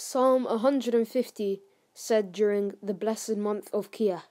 Psalm 150 said during the blessed month of Kiyak.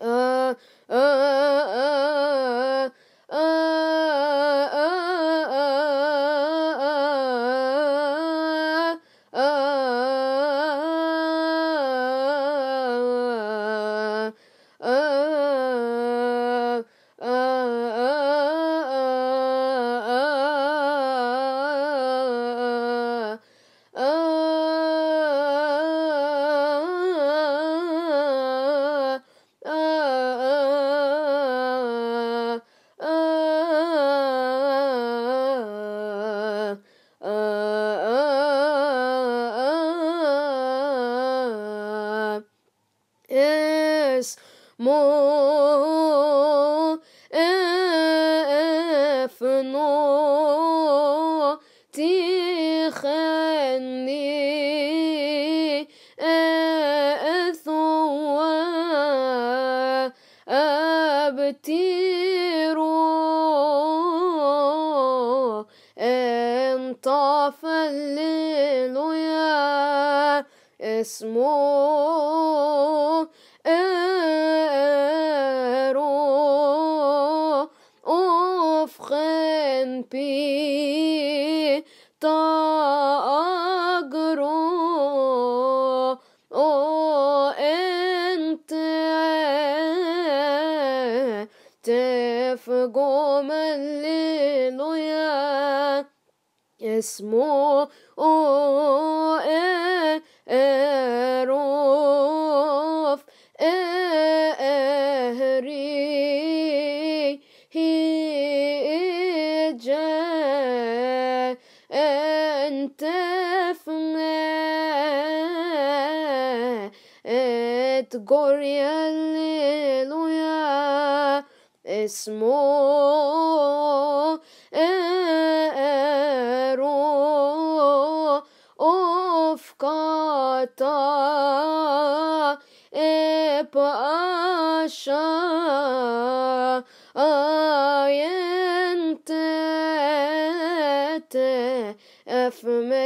uh, uh, uh, uh. uh, uh اسمه اوف رفق بي تأجرو أو أنت تفقم الليل يا اسمه تجري الليل يا اسمه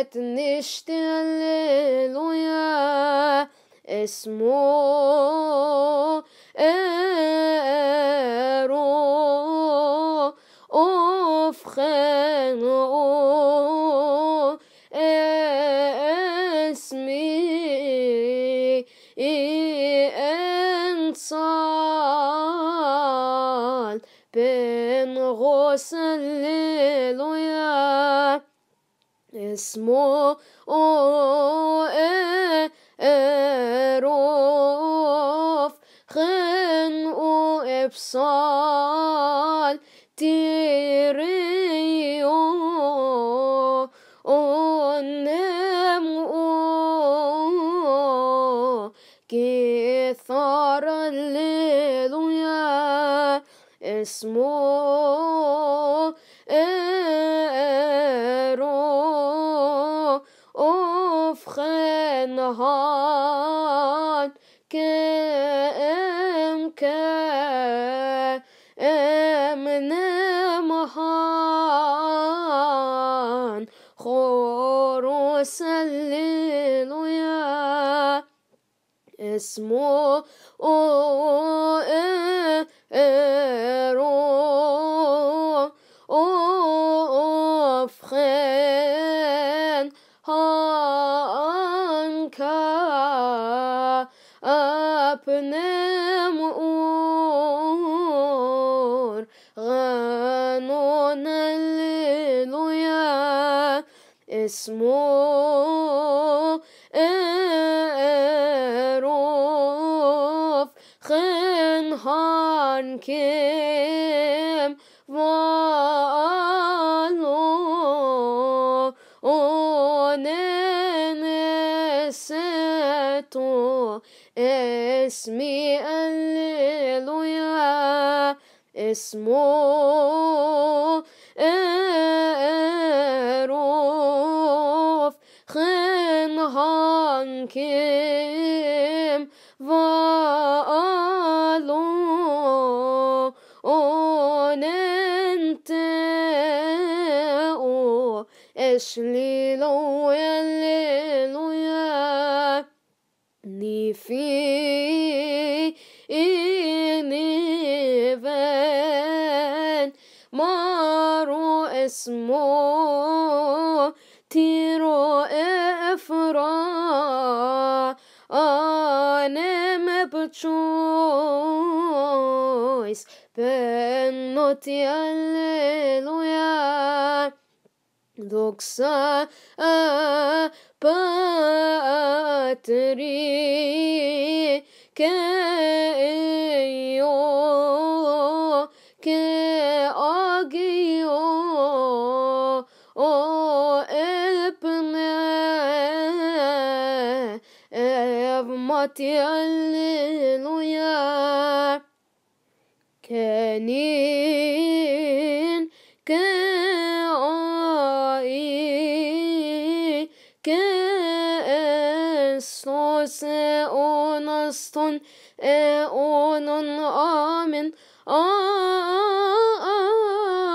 وقت نشتغل ويا اسمه ارو اوف خانو اسمي انصال بين غسل اسمه إيروف خن وإبصال تيريو ونم كثار الليل اسمه Alleluia. It's more, oh, oh, oh, oh, اسمه اروف هان كيم والو اسمي الليلويا اسمه Maro esmo tiro efra anem pchois ben noti alleluia doxa patri ken Alleluia. Kenin ke'ai ke'estos e'onas ton e'onon amin. Amin.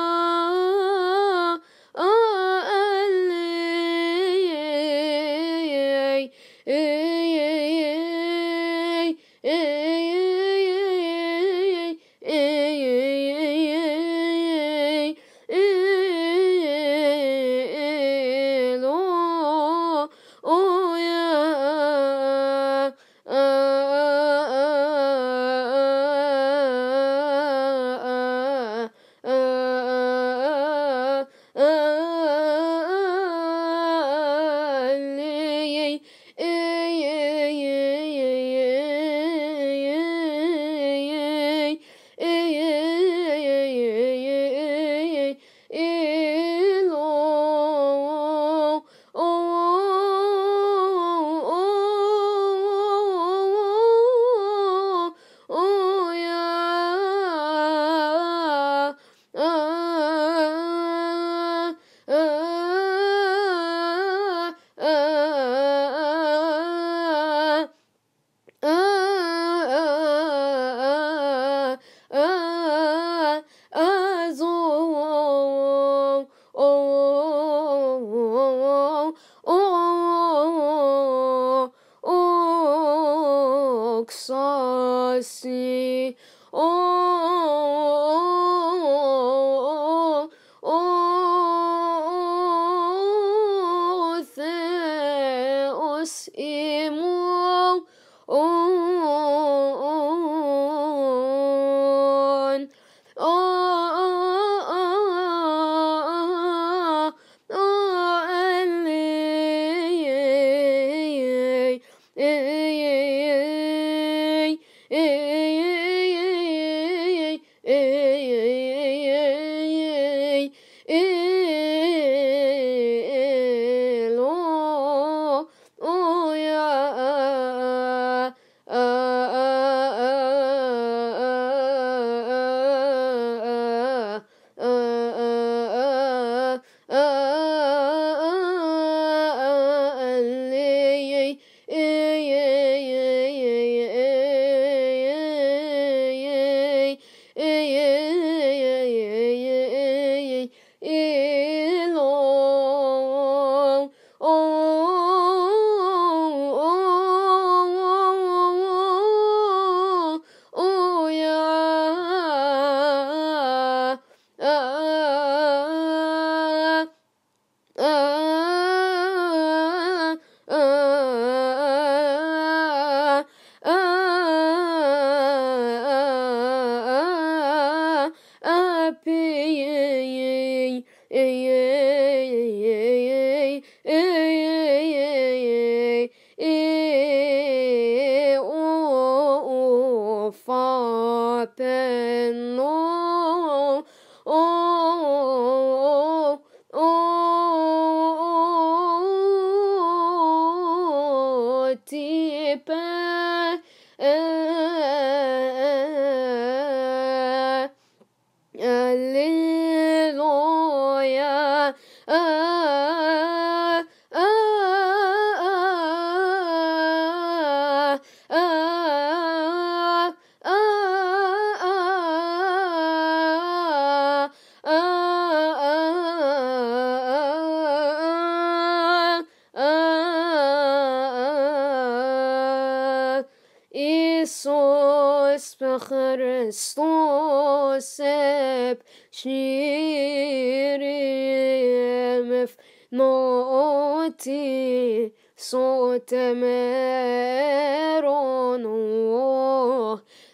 hep şiirim noti sotemer onu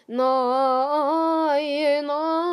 nay nay